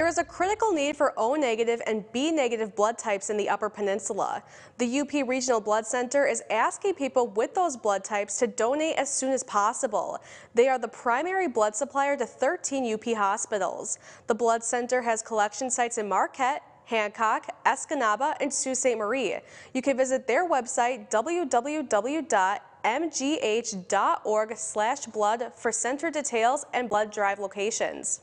There is a critical need for O negative and B negative blood types in the Upper Peninsula. The UP Regional Blood Center is asking people with those blood types to donate as soon as possible. They are the primary blood supplier to 13 UP hospitals. The blood center has collection sites in Marquette, Hancock, Escanaba, and Sault Ste. Marie. You can visit their website, www.mgh.org blood for center details and blood drive locations.